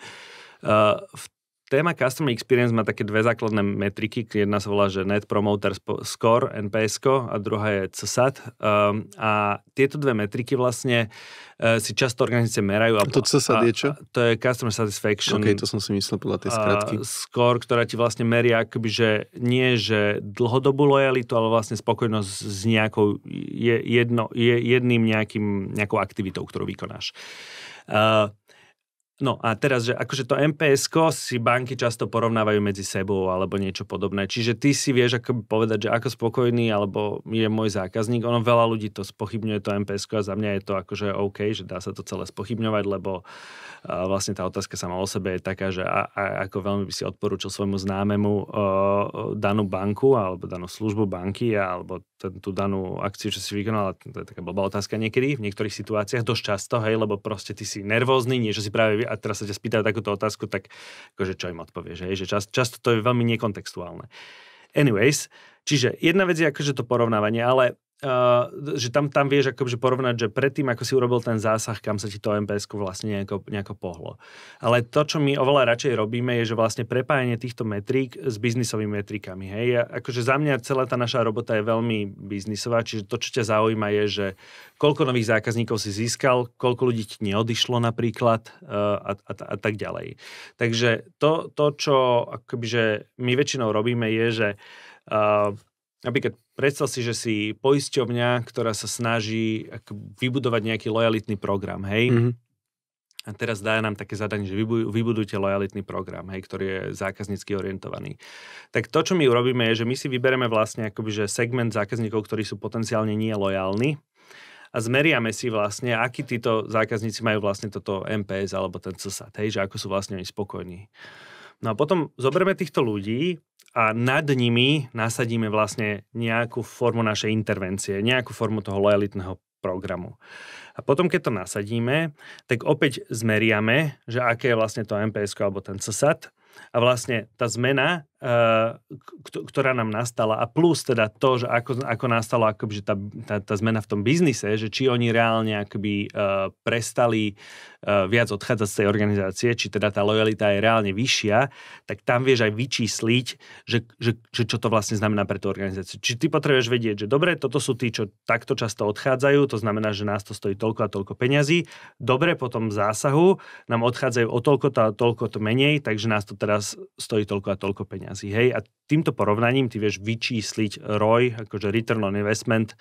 uh, v Téma Customer Experience má také dve základné metriky. Jedna sa volá, že Net Promoter Score, NPS, a druhá je CSAT. Um, ehm, a tieto dve metriky vlastne uh, si často organizácie merajú. A to CSAT je čo? A, to je Customer Satisfaction. OK, to som si myslel podľa tej skratky. Score, ktorá ti vlastne meria, akoby, že nie, že dlhodobú lojalitu, ale vlastne spokojnosť s nejakou, je, jedno, je, jedným nejakým, nejakou aktivitou, ktorú vykonáš. Uh, No a teraz, že akože to mps si banky často porovnávajú medzi sebou alebo niečo podobné. Čiže ty si vieš ako povedať, že ako spokojný alebo je môj zákazník. Ono veľa ľudí to spochybňuje to mps a za mňa je to akože OK, že dá sa to celé spochybňovať, lebo vlastne tá otázka sama o sebe je taká, že a, a ako veľmi by si odporúčil svojmu známemu uh, danú banku alebo danú službu banky alebo tú danú akciu, čo si vykonala, to je taká blbá otázka niekedy, v niektorých situáciách, dosť často, hej, lebo proste ty si nervózny, niečo si práve, a teraz sa ťa spýtajú takúto otázku, tak akože čo im odpovieš, hej, že čas, často to je veľmi nekontextuálne. Anyways, čiže jedna vec je akože to porovnávanie, ale Uh, že tam, tam vieš že akože porovnať, že predtým, ako si urobil ten zásah, kam sa ti to mps vlastne nejako, nejako pohlo. Ale to, čo my oveľa radšej robíme, je, že vlastne prepájanie týchto metrík s biznisovými metrikami. Hej? A akože za mňa celá tá naša robota je veľmi biznisová, čiže to, čo ťa zaujíma, je, že koľko nových zákazníkov si získal, koľko ľudí ti neodišlo napríklad uh, a, a, a tak ďalej. Takže to, to čo akoby, že my väčšinou robíme, je, že uh, Napríklad predstav si, že si poisťovňa, ktorá sa snaží vybudovať nejaký lojalitný program, hej? Mm-hmm. A teraz dá nám také zadanie, že vybuj, vybudujte lojalitný program, hej, ktorý je zákaznícky orientovaný. Tak to, čo my urobíme, je, že my si vybereme vlastne akoby, že segment zákazníkov, ktorí sú potenciálne nie lojálni a zmeriame si vlastne, akí títo zákazníci majú vlastne toto MPS alebo ten CSAT, hej, že ako sú vlastne oni spokojní. No a potom zoberme týchto ľudí a nad nimi nasadíme vlastne nejakú formu našej intervencie, nejakú formu toho lojalitného programu. A potom, keď to nasadíme, tak opäť zmeriame, že aké je vlastne to MPS alebo ten CSAT a vlastne tá zmena Eh, ktorá nám nastala a plus teda to, že ako, ako nastalo akoby, tá, tá, tá zmena v tom biznise, že či oni reálne akoby uh, prestali uh, viac odchádzať z tej organizácie, či teda tá lojalita je reálne vyššia, tak tam vieš aj vyčísliť, že, že, že čo to vlastne znamená pre tú organizáciu. Či ty potrebuješ vedieť, že dobre, toto sú tí, čo takto často odchádzajú, to znamená, že nás to stojí toľko a toľko peňazí, dobre, po tom zásahu nám odchádzajú o toľko a toľko to menej, takže nás to teraz stojí toľko a toľko peňazí peňazí. Hej? A týmto porovnaním ty vieš vyčísliť ROI, akože return on investment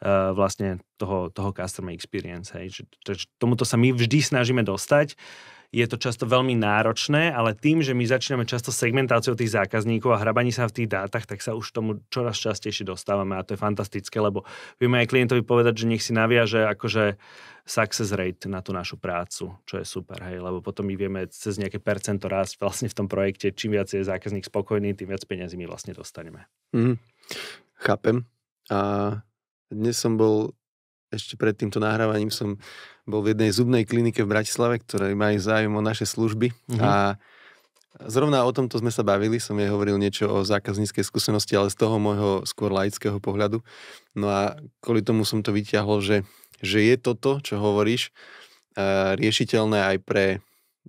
eh, vlastne toho, toho customer experience. Hej? Čiže, tomuto sa my vždy snažíme dostať. Uh, je to často veľmi náročné, ale tým, že my začneme často segmentáciou tých zákazníkov a hrabaní sa v tých dátach, tak sa už tomu čoraz častejšie dostávame a to je fantastické, lebo vieme aj klientovi povedať, že nech si naviaže akože success rate na tú našu prácu, čo je super, hej, lebo potom my vieme cez nejaké percento rásť vlastne v tom projekte, čím viac je zákazník spokojný, tým viac peniazy my vlastne dostaneme. Mm, chápem. A dnes som bol ešte pred týmto nahrávaním som bol v jednej zubnej klinike v Bratislave, ktoré majú záujem o naše služby mm-hmm. a Zrovna o tomto sme sa bavili, som jej hovoril niečo o zákazníckej skúsenosti, ale z toho môjho skôr laického pohľadu. No a kvôli tomu som to vyťahol, že, že je toto, čo hovoríš, eh, riešiteľné aj pre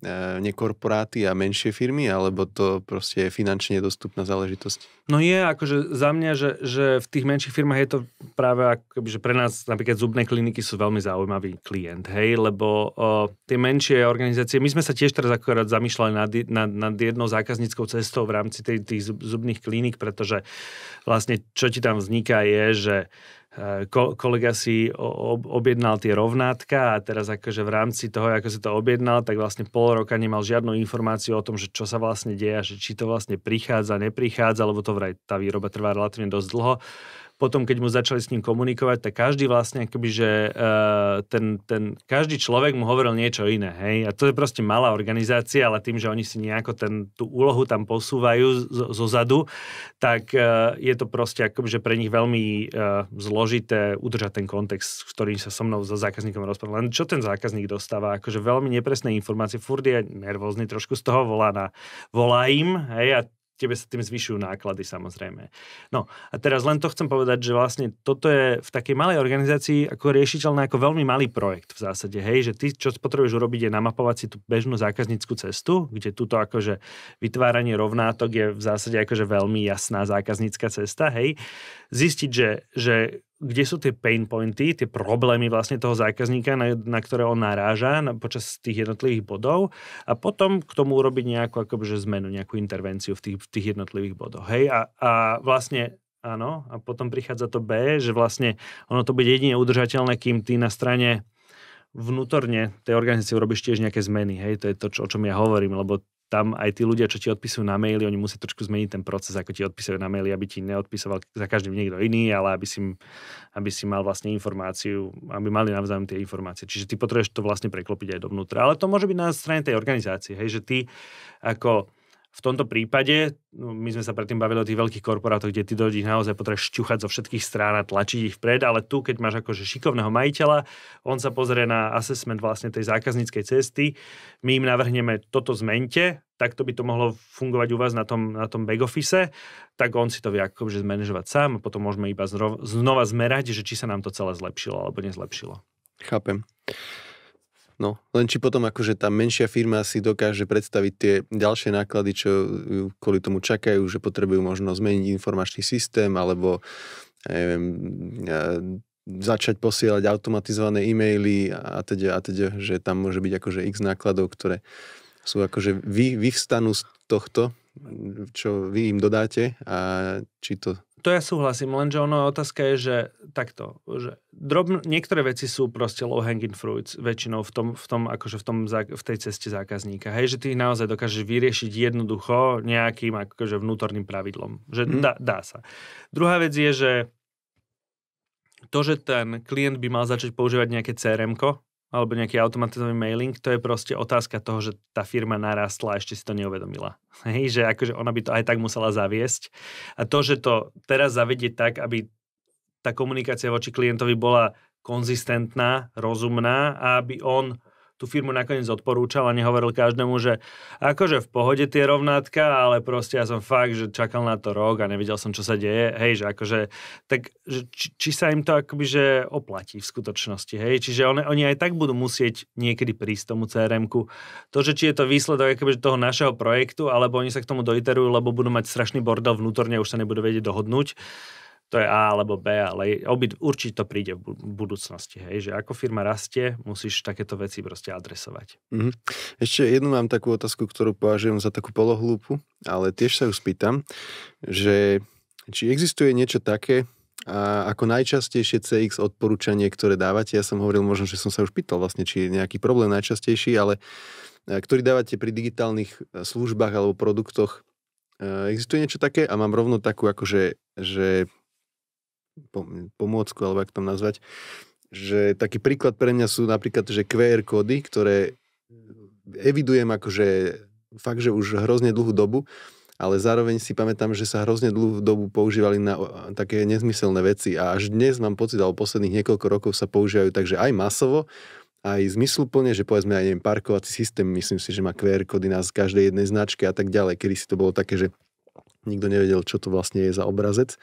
E, nekorporáty a menšie firmy, alebo to proste je finančne dostupná záležitosť? No je, akože za mňa, že, že v tých menších firmách je to práve, akoby, že pre nás napríklad zubné kliniky sú veľmi zaujímavý klient, hej, lebo o, tie menšie organizácie, my sme sa tiež teraz akorát zamýšľali nad, nad, nad jednou zákazníckou cestou v rámci tých, tých zubných kliník, pretože vlastne čo ti tam vzniká je, že Eh, kolega si objednal tie rovnátka a teraz akože v rámci toho, ako si to objednal, tak vlastne pol roka nemal žiadnu informáciu o tom, že čo sa vlastne deje, že či to vlastne prichádza, neprichádza, lebo to vraj tá výroba trvá relatívne dosť dlho potom, keď mu začali s ním komunikovať, tak každý vlastne akoby, že uh, ten, ten, každý človek mu hovoril niečo iné, hej. A to je proste malá organizácia, ale tým, že oni si nejako ten, tú úlohu tam posúvajú zo, zo zadu, tak uh, je to proste akoby, že pre nich veľmi uh, zložité udržať ten kontext, ktorým sa so mnou so zákazníkom rozprával. Len čo ten zákazník dostáva, akože veľmi nepresné informácie, furt je nervózny, trošku z toho volá, na, volá im, hej, a tebe sa tým zvyšujú náklady samozrejme. No a teraz len to chcem povedať, že vlastne toto je v takej malej organizácii ako riešiteľné ako veľmi malý projekt v zásade, hej, že ty čo potrebuješ urobiť je namapovať si tú bežnú zákaznícku cestu, kde túto akože vytváranie rovnátok je v zásade akože veľmi jasná zákaznícka cesta, hej, zistiť, že, že kde sú tie pain pointy, tie problémy vlastne toho zákazníka, na, na ktoré on naráža na, počas tých jednotlivých bodov a potom k tomu urobiť nejakú akože zmenu, nejakú intervenciu v tých, v tých jednotlivých bodoch. Hej? A, a vlastne áno, a potom prichádza to B, že vlastne ono to bude jedine udržateľné, kým ty na strane vnútorne tej organizácie urobíš tiež nejaké zmeny. Hej, to je to, čo, o čom ja hovorím, lebo tam aj tí ľudia, čo ti odpisujú na maily, oni musia trošku zmeniť ten proces, ako ti odpisujú na maily, aby ti neodpisoval za každým niekto iný, ale aby si, aby si mal vlastne informáciu, aby mali navzájom tie informácie. Čiže ty potrebuješ to vlastne preklopiť aj dovnútra. Ale to môže byť na strane tej organizácie, hej, že ty ako v tomto prípade, no, my sme sa predtým bavili o tých veľkých korporátoch, kde ty do nich naozaj potrebuješ šťuchať zo všetkých strán a tlačiť ich vpred, ale tu, keď máš akože šikovného majiteľa, on sa pozrie na assessment vlastne tej zákazníckej cesty, my im navrhneme toto zmente, takto by to mohlo fungovať u vás na tom, na tom back office, tak on si to vie akože zmanéžovať sám a potom môžeme iba znova zmerať, že či sa nám to celé zlepšilo alebo nezlepšilo. Chápem. No, len či potom akože tá menšia firma si dokáže predstaviť tie ďalšie náklady, čo kvôli tomu čakajú, že potrebujú možno zmeniť informačný systém alebo neviem, začať posielať automatizované e-maily a teda, a teda, že tam môže byť akože x nákladov, ktoré sú akože vy, vyvstanú z tohto, čo vy im dodáte a či to to ja súhlasím, lenže ono otázka je, že takto, že drobn- niektoré veci sú proste low-hanging fruits väčšinou v tom, v tom akože v, tom, v tej ceste zákazníka. Hej, že ty ich naozaj dokážeš vyriešiť jednoducho nejakým akože vnútorným pravidlom. Že mm. dá, dá sa. Druhá vec je, že to, že ten klient by mal začať používať nejaké crm alebo nejaký automatizovaný mailing, to je proste otázka toho, že tá firma narastla a ešte si to neuvedomila. Hej, že akože ona by to aj tak musela zaviesť. A to, že to teraz zavedie tak, aby tá komunikácia voči klientovi bola konzistentná, rozumná a aby on tú firmu nakoniec odporúčal a nehovoril každému, že akože v pohode tie rovnátka, ale proste ja som fakt, že čakal na to rok a nevidel som, čo sa deje. Hej, že akože, tak že či, či sa im to akoby, že oplatí v skutočnosti. Hej, čiže on, oni aj tak budú musieť niekedy prísť tomu crm -ku. To, že či je to výsledok akoby, toho našeho projektu, alebo oni sa k tomu doiterujú, lebo budú mať strašný bordel vnútorne, už sa nebudú vedieť dohodnúť to je A alebo B, ale obi, určite to príde v budúcnosti, hej, že ako firma rastie, musíš takéto veci proste adresovať. Mm-hmm. Ešte jednu mám takú otázku, ktorú považujem za takú polohlúpu, ale tiež sa ju spýtam, že či existuje niečo také, a ako najčastejšie CX odporúčanie, ktoré dávate, ja som hovoril možno, že som sa už pýtal vlastne, či je nejaký problém najčastejší, ale e, ktorý dávate pri digitálnych e, službách alebo produktoch, e, existuje niečo také? A mám rovno takú akože, že pomôcku, alebo jak to nazvať, že taký príklad pre mňa sú napríklad, že QR kódy, ktoré mm, evidujem akože fakt, že už hrozne dlhú dobu, ale zároveň si pamätám, že sa hrozne dlhú dobu používali na také nezmyselné veci a až dnes mám pocit, alebo posledných niekoľko rokov sa používajú takže aj masovo, aj zmysluplne, že povedzme aj neviem, parkovací systém, myslím si, že má QR kódy na každej jednej značke a tak ďalej. Kedy si to bolo také, že nikto nevedel, čo to vlastne je za obrazec.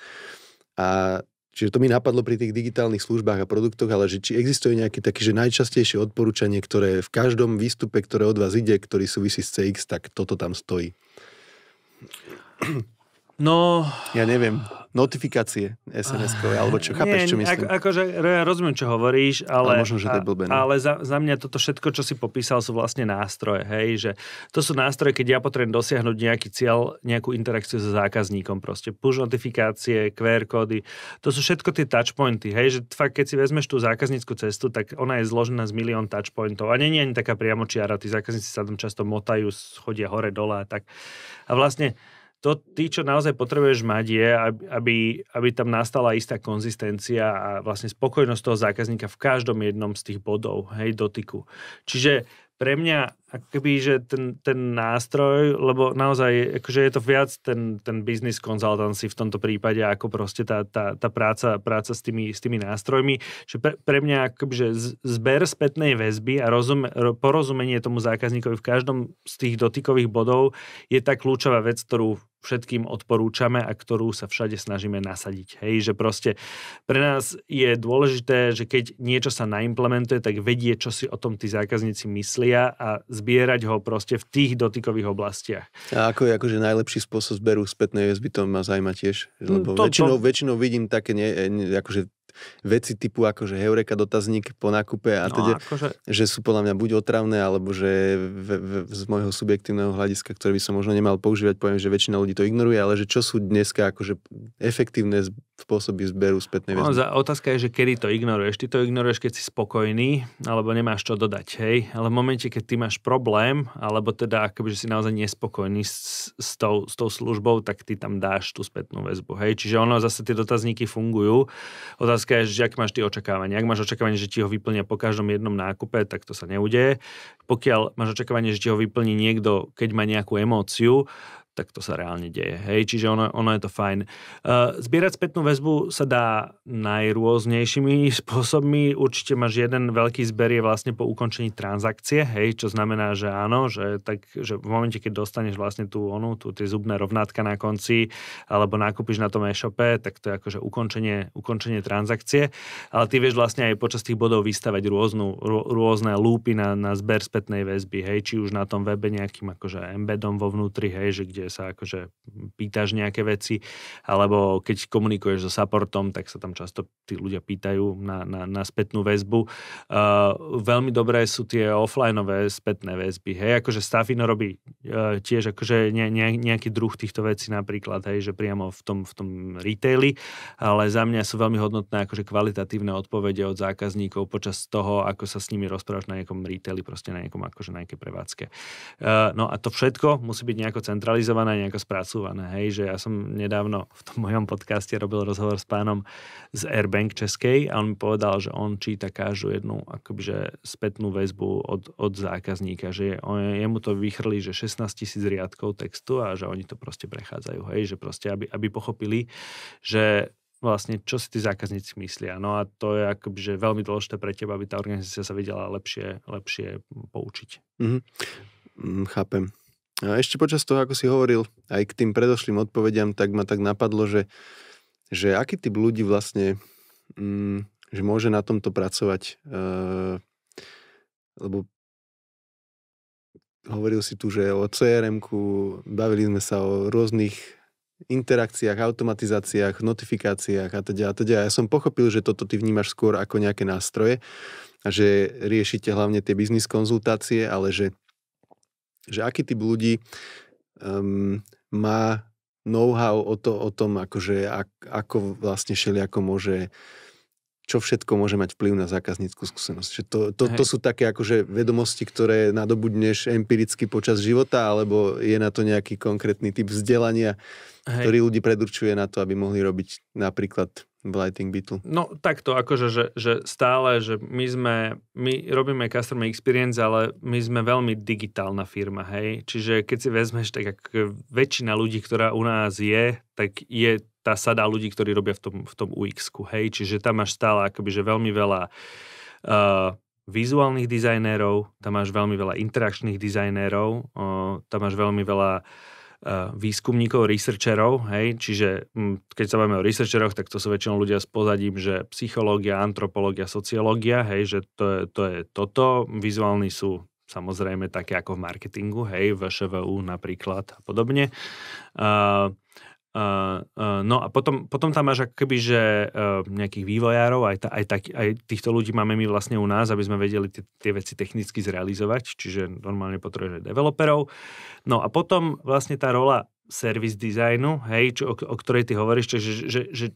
A Čiže to mi napadlo pri tých digitálnych službách a produktoch, ale že či existuje nejaké také, že najčastejšie odporúčanie, ktoré v každom výstupe, ktoré od vás ide, ktorý súvisí s CX, tak toto tam stojí. No... Ja neviem. Notifikácie SMS-kové, ah, alebo čo, chápeš, čo myslím? Ako, akože ja rozumiem, čo hovoríš, ale, ale, možno, že to je no. ale za, za mňa toto všetko, čo si popísal, sú vlastne nástroje, hej, že to sú nástroje, keď ja potrebujem dosiahnuť nejaký cieľ, nejakú interakciu so zákazníkom proste. Push notifikácie, QR kódy, to sú všetko tie touchpointy, hej, že fakt, keď si vezmeš tú zákaznícku cestu, tak ona je zložená z milión touchpointov a nie je ani taká priamočiara, tí zákazníci sa tam často motajú, chodia hore, dole a tak. A vlastne to ty, čo naozaj potrebuješ mať, je, aby, aby tam nastala istá konzistencia a vlastne spokojnosť toho zákazníka v každom jednom z tých bodov, hej, dotyku. Čiže pre mňa, akoby, že ten, ten nástroj, lebo naozaj, akože je to viac ten, ten business consultancy v tomto prípade, ako proste tá, tá, tá práca, práca s, tými, s tými nástrojmi, že pre, pre mňa, akoby, že zber spätnej väzby a rozum, porozumenie tomu zákazníkovi v každom z tých dotykových bodov je tá kľúčová vec, ktorú všetkým odporúčame a ktorú sa všade snažíme nasadiť. Hej, že proste pre nás je dôležité, že keď niečo sa naimplementuje, tak vedie, čo si o tom tí zákazníci myslia a zbierať ho proste v tých dotykových oblastiach. A ako je akože najlepší spôsob zberu spätnej väzby, to ma zaujíma tiež, mm, lebo to, väčšinou, to... väčšinou vidím také ne, e, ne, akože veci typu akože heureka dotazník po nákupe a no, teda, akože... že sú podľa mňa buď otravné, alebo že v, v, z môjho subjektívneho hľadiska, ktoré by som možno nemal používať, poviem, že väčšina ľudí ľudí to ignoruje, ale že čo sú dneska akože efektívne spôsoby zberu spätnej väzby? No, otázka je, že kedy to ignoruješ. Ty to ignoruješ, keď si spokojný, alebo nemáš čo dodať, hej? Ale v momente, keď ty máš problém, alebo teda akoby, že si naozaj nespokojný s, s, tou, s tou službou, tak ty tam dáš tú spätnú väzbu, hej? Čiže ono, zase tie dotazníky fungujú. Otázka je, že ak máš ty očakávanie. Ak máš očakávanie, že ti ho vyplnia po každom jednom nákupe, tak to sa neudeje. Pokiaľ máš očakávanie, že ti ho vyplní niekto, keď má nejakú emóciu, tak to sa reálne deje. Hej, čiže ono, ono je to fajn. Uh, zbierať spätnú väzbu sa dá najrôznejšími spôsobmi. Určite máš jeden veľký zber je vlastne po ukončení transakcie, hej, čo znamená, že áno, že, tak, že v momente, keď dostaneš vlastne tú onu, tú tie zubné rovnátka na konci, alebo nákupíš na tom e-shope, tak to je akože ukončenie, ukončenie transakcie. Ale ty vieš vlastne aj počas tých bodov vystavať rôznu, rôzne lúpy na, na zber spätnej väzby, hej, či už na tom webe nejakým akože embedom vo vnútri, hej, že kde sa akože pýtaš nejaké veci, alebo keď komunikuješ so supportom, tak sa tam často tí ľudia pýtajú na, na, na spätnú väzbu. Uh, veľmi dobré sú tie offlineové spätné väzby. Hej, akože Stafino robí uh, tiež akože ne, ne, nejaký druh týchto vecí napríklad, hej, že priamo v tom, v tom retaili, ale za mňa sú veľmi hodnotné akože kvalitatívne odpovede od zákazníkov počas toho, ako sa s nimi rozprávaš na nejakom retaili, proste na nejakom akože na nejaké prevádzke. Uh, no a to všetko musí byť nejako centralizované spracované nejako spracované. Hej, že ja som nedávno v tom mojom podcaste robil rozhovor s pánom z Airbank Českej a on mi povedal, že on číta každú jednu že spätnú väzbu od, od zákazníka, že on, jemu to vychrli, že 16 tisíc riadkov textu a že oni to proste prechádzajú. Hej, že proste, aby, aby pochopili, že vlastne, čo si tí zákazníci myslia. No a to je akoby, že veľmi dôležité pre teba, aby tá organizácia sa vedela lepšie, lepšie poučiť. Mm-hmm. chápem. A ešte počas toho, ako si hovoril, aj k tým predošlým odpovediam, tak ma tak napadlo, že, že aký typ ľudí vlastne, mm, že môže na tomto pracovať, e, lebo hovoril si tu, že o crm bavili sme sa o rôznych interakciách, automatizáciách, notifikáciách a teda a teda. Ja som pochopil, že toto ty vnímaš skôr ako nejaké nástroje a že riešite hlavne tie biznis konzultácie, ale že že aký typ ľudí um, má know-how o, to, o tom, akože, ak, ako vlastne šeli, ako môže čo všetko môže mať vplyv na zákazníckú skúsenosť. Že to, to, to sú také akože vedomosti, ktoré nadobudneš empiricky počas života, alebo je na to nejaký konkrétny typ vzdelania, Hej. ktorý ľudí predurčuje na to, aby mohli robiť napríklad Blighting Beetle? No takto, akože, že, že stále, že my sme, my robíme customer experience, ale my sme veľmi digitálna firma, hej. Čiže keď si vezmeš, tak ak väčšina ľudí, ktorá u nás je, tak je tá sada ľudí, ktorí robia v tom, v tom UX-ku, hej. Čiže tam máš stále akoby, že veľmi veľa uh, vizuálnych dizajnérov, tam máš veľmi veľa interakčných dizajnérov, uh, tam máš veľmi veľa uh, Eh, výskumníkov, researcherov, hej, čiže mm, keď sa bavíme o researcheroch, tak to sú väčšinou ľudia s pozadím, že psychológia, antropológia, sociológia, hej, že to je, to je toto, vizuálni sú samozrejme také ako v marketingu, hej, v ŠVU napríklad a podobne. Uh, Uh, uh, no a potom, potom tam máš akoby, že uh, nejakých vývojárov, aj, ta, aj, tak, aj týchto ľudí máme my vlastne u nás, aby sme vedeli tie, tie veci technicky zrealizovať, čiže normálne potrebuješ aj developerov. No a potom vlastne tá rola service designu, hej, čo, o, o ktorej ty hovoríš, že, že, že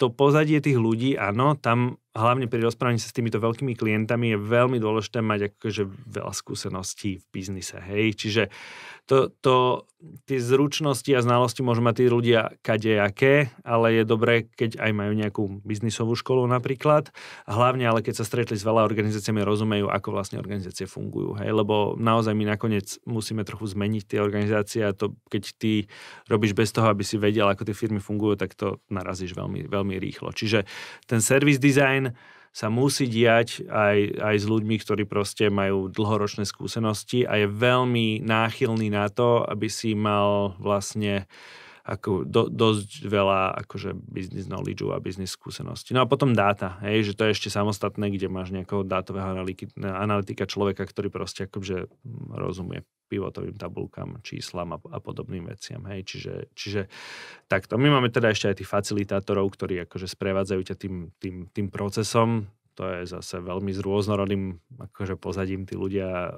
to pozadie tých ľudí, áno, tam hlavne pri rozprávaní sa s týmito veľkými klientami je veľmi dôležité mať akože veľa skúseností v biznise, hej. Čiže to, to, tie zručnosti a znalosti môžu mať tí ľudia kadejaké, ale je dobré, keď aj majú nejakú biznisovú školu napríklad. Hlavne ale keď sa stretli s veľa organizáciami, rozumejú, ako vlastne organizácie fungujú, hej. Lebo naozaj my nakoniec musíme trochu zmeniť tie organizácie a to, keď ty robíš bez toho, aby si vedel, ako tie firmy fungujú, tak to narazíš veľmi, veľmi rýchlo. Čiže ten service design sa musí diať aj, aj s ľuďmi, ktorí proste majú dlhoročné skúsenosti a je veľmi náchylný na to, aby si mal vlastne uh, ako do, dosť veľa akože business knowledge a business skúsenosti. No a potom dáta, hej, že to je ešte samostatné, kde máš nejakého dátového analytika človeka, ktorý proste akože rozumie pivotovým tabulkám, číslam a, a podobným veciam. Hej. Čiže, čiže takto. My máme teda ešte aj tých facilitátorov, ktorí akože sprevádzajú ťa tým, tým, tým procesom to je zase veľmi s rôznorodným akože pozadím tí ľudia e,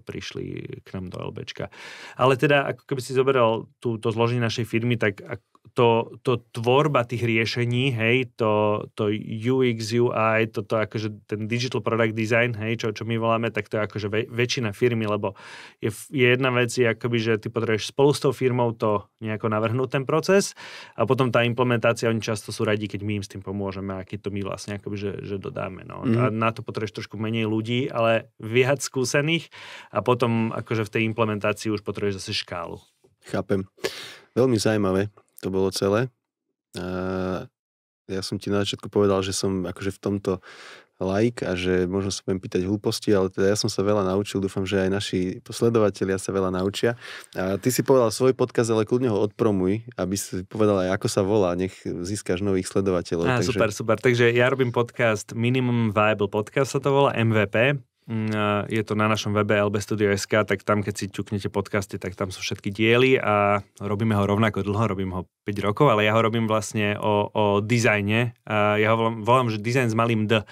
prišli k nám do LBčka. Ale teda, ako keby si zoberal túto zloženie našej firmy, tak ak, to, to tvorba tých riešení, hej, to, to UX, UI, to akože ten digital product design, hej, čo, čo my voláme, tak to je akože väčšina firmy, lebo je, je jedna vec, je akoby, že ty potrebuješ spolu s tou firmou to nejako navrhnúť ten proces a potom tá implementácia, oni často sú radi, keď my im s tým pomôžeme, keď to my vlastne akoby, že, že dodáme. No. Mm. A na to potrebuješ trošku menej ľudí, ale viac skúsených a potom akože v tej implementácii už potrebuješ zase škálu. Chápem. Veľmi zaujímavé to bolo celé. A ja som ti na začiatku povedal, že som akože v tomto like a že možno sa budem pýtať hlúposti, ale teda ja som sa veľa naučil, dúfam, že aj naši posledovatelia sa veľa naučia. A ty si povedal svoj podkaz, ale kľudne ho odpromuj, aby si povedal aj ako sa volá, nech získaš nových sledovateľov. Á, takže... Super, super. Takže ja robím podcast Minimum Viable Podcast sa to volá, MVP. Mm, je to na našom webe lbstudio.sk, tak tam keď si ťuknete podcasty, tak tam sú všetky diely a robíme ho rovnako dlho, robím ho 5 rokov, ale ja ho robím vlastne o, o dizajne. A ja ho volám, volám, že dizajn s malým D,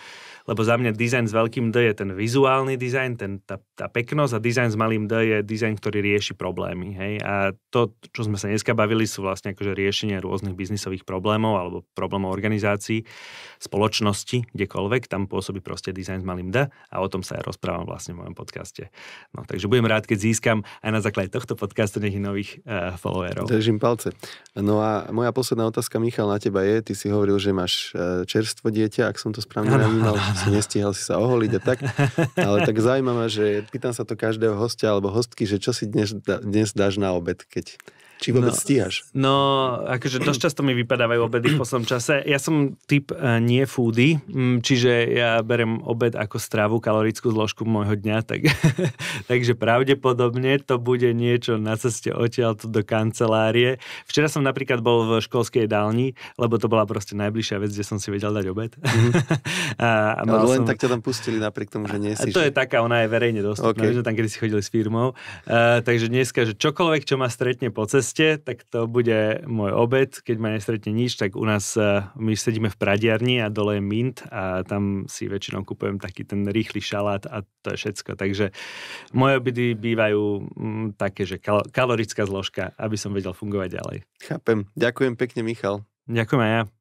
lebo za mňa dizajn s veľkým D je ten vizuálny dizajn, ten, tá tá peknosť a dizajn s malým D je dizajn, ktorý rieši problémy. Hej? A to, čo sme sa dneska bavili, sú vlastne akože riešenie rôznych biznisových problémov alebo problémov organizácií, spoločnosti, kdekoľvek. Tam pôsobí proste dizajn s malým D a o tom sa aj rozprávam vlastne v mojom podcaste. No, takže budem rád, keď získam aj na základe tohto podcastu nech nových uh, followerov. Držím palce. No a moja posledná otázka, Michal, na teba je, ty si hovoril, že máš eh, čerstvo dieťa, ak som to správne navnímal, si nestihal si sa oholiť a tak, ale tak zaujímavé, že pýtam sa to každého hostia alebo hostky, že čo si dnes, dnes dáš na obed, keď či vôbec no, stíhaš? No, akože dosť často mi vypadávajú obedy v poslednom čase. Ja som typ uh, nie foodie, mm, čiže ja berem obed ako stravu, kalorickú zložku môjho dňa, tak, takže pravdepodobne to bude niečo na ceste odtiaľto do kancelárie. Včera som napríklad bol v školskej dálni, lebo to bola proste najbližšia vec, kde som si vedel dať obed. Mm-hmm. a, a no, len som... tak ťa tam pustili napriek tomu, že nie si. To že... je taká, ona je verejne dostupná, okay. že tam kedy si chodili s firmou. Uh, takže dneska, že čokoľvek, čo ma stretne po ceste, ceste, tak to bude môj obed. Keď ma nestretne nič, tak u nás eh, my sedíme v pradiarni a dole je mint a tam si väčšinou kupujem taký ten rýchly šalát a to je všetko. Takže moje obedy bývajú m, mm, také, že kal- kalorická zložka, aby som vedel fungovať ďalej. Chápem. Ďakujem pekne, Michal. Ďakujem aj ja.